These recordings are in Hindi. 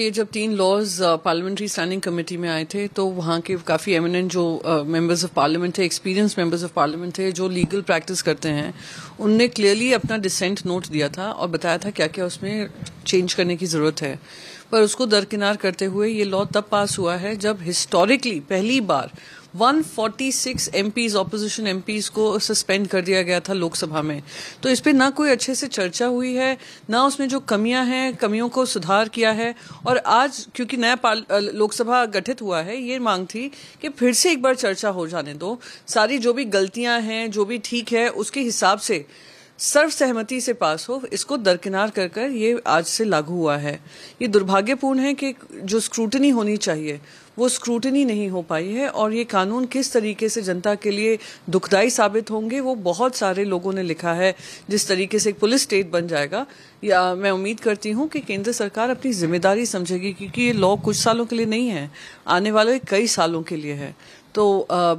ये जब तीन लॉज पार्लियामेंट्री स्टैंडिंग कमेटी में आए थे तो वहाँ के काफ़ी एमिनेंट जो मेंबर्स ऑफ पार्लियामेंट थे एक्सपीरियंस मेंबर्स ऑफ पार्लियामेंट थे जो लीगल प्रैक्टिस करते हैं उनने क्लियरली अपना डिसेंट नोट दिया था और बताया था क्या क्या उसमें चेंज करने की ज़रूरत है पर उसको दरकिनार करते हुए ये लॉ तब पास हुआ है जब हिस्टोरिकली पहली बार 146 एमपीज ऑपोजिशन एमपीज को सस्पेंड कर दिया गया था लोकसभा में तो इस पर ना कोई अच्छे से चर्चा हुई है ना उसमें जो कमियां हैं कमियों को सुधार किया है और आज क्योंकि नया लोकसभा गठित हुआ है ये मांग थी कि फिर से एक बार चर्चा हो जाने दो सारी जो भी गलतियां हैं जो भी ठीक है उसके हिसाब से सर्वसहमति से पास हो इसको दरकिनार कर कर ये आज से लागू हुआ है ये दुर्भाग्यपूर्ण है कि जो स्क्रूटनी होनी चाहिए वो स्क्रूटनी नहीं हो पाई है और ये कानून किस तरीके से जनता के लिए दुखदायी साबित होंगे वो बहुत सारे लोगों ने लिखा है जिस तरीके से एक पुलिस स्टेट बन जाएगा या मैं उम्मीद करती हूँ कि केंद्र सरकार अपनी जिम्मेदारी समझेगी क्योंकि ये लॉ कुछ सालों के लिए नहीं है आने वाले कई सालों के लिए है तो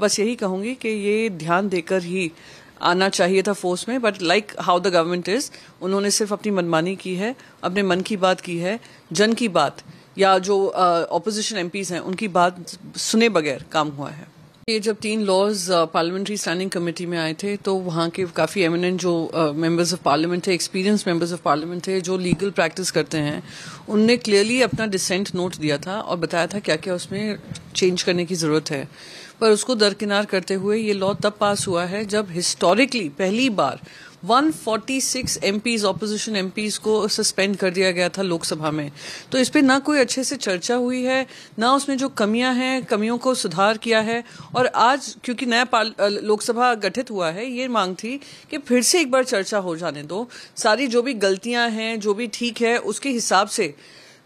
बस यही कहूँगी कि ये ध्यान देकर ही आना चाहिए था फोर्स में but like how the government is उन्होंने सिर्फ अपनी मनमानी की है अपने मन की बात की है जन की बात या जो ऑपोजिशन एम एमपीज हैं उनकी बात सुने बगैर काम हुआ है ये जब तीन लॉज पार्लियामेंट्री स्टैंडिंग कमेटी में आए थे तो वहाँ के काफ़ी एमिनेंट जो मेंबर्स ऑफ पार्लियामेंट थे एक्सपीरियंस मेंबर्स ऑफ पार्लियामेंट थे जो लीगल प्रैक्टिस करते हैं उनने क्लियरली अपना डिसेंट नोट दिया था और बताया था क्या क्या उसमें चेंज करने की ज़रूरत है पर उसको दरकिनार करते हुए ये लॉ तब पास हुआ है जब हिस्टोरिकली पहली बार 146 एमपीज ऑपोजिशन एमपीज को सस्पेंड कर दिया गया था लोकसभा में तो इस पर ना कोई अच्छे से चर्चा हुई है ना उसमें जो कमियां हैं कमियों को सुधार किया है और आज क्योंकि नया लोकसभा गठित हुआ है ये मांग थी कि फिर से एक बार चर्चा हो जाने दो सारी जो भी गलतियां हैं जो भी ठीक है उसके हिसाब से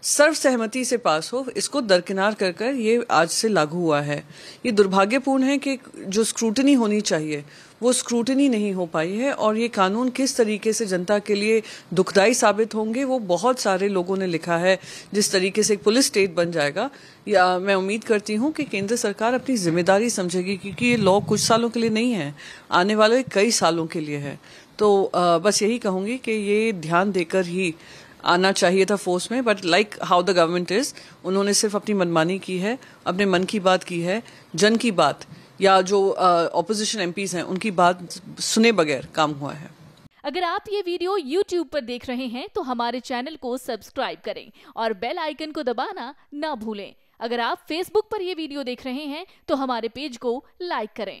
सर्वसहमति से पास हो इसको दरकिनार कर कर ये आज से लागू हुआ है ये दुर्भाग्यपूर्ण है कि जो स्क्रूटनी होनी चाहिए वो स्क्रूटनी नहीं हो पाई है और ये कानून किस तरीके से जनता के लिए दुखदाई साबित होंगे वो बहुत सारे लोगों ने लिखा है जिस तरीके से एक पुलिस स्टेट बन जाएगा या मैं उम्मीद करती हूँ कि केंद्र सरकार अपनी जिम्मेदारी समझेगी क्योंकि ये लॉ कुछ सालों के लिए नहीं है आने वाले कई सालों के लिए है तो बस यही कहूँगी कि ये ध्यान देकर ही आना चाहिए था फोर्स में but like how the government is उन्होंने सिर्फ अपनी मनमानी की है अपने मन की बात की है जन की बात या जो ऑपोजिशन एम हैं उनकी बात सुने बगैर काम हुआ है अगर आप ये वीडियो YouTube पर देख रहे हैं तो हमारे चैनल को सब्सक्राइब करें और बेल आइकन को दबाना ना भूलें अगर आप Facebook पर यह वीडियो देख रहे हैं तो हमारे पेज को लाइक करें